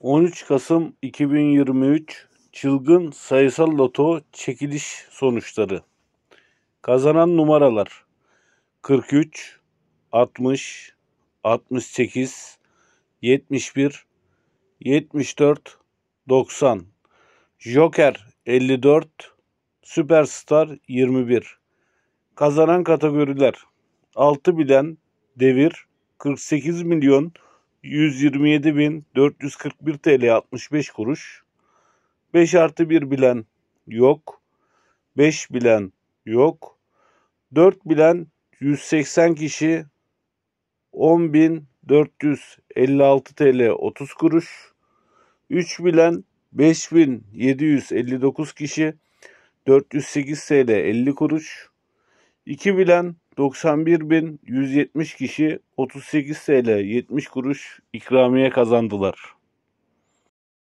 13 Kasım 2023 Çılgın Sayısal Loto Çekiliş Sonuçları Kazanan numaralar 43, 60, 68, 71, 74, 90, Joker 54, Süperstar 21. Kazanan kategoriler 6 bilen devir 48 milyon 127.441 TL 65 kuruş. 5 artı 1 bilen yok. 5 bilen yok. 4 bilen 180 kişi 10.456 TL 30 kuruş. 3 bilen 5.759 kişi 408 TL 50 kuruş. 2 bilen 91.170 kişi 38 TL 70 kuruş ikramiye kazandılar.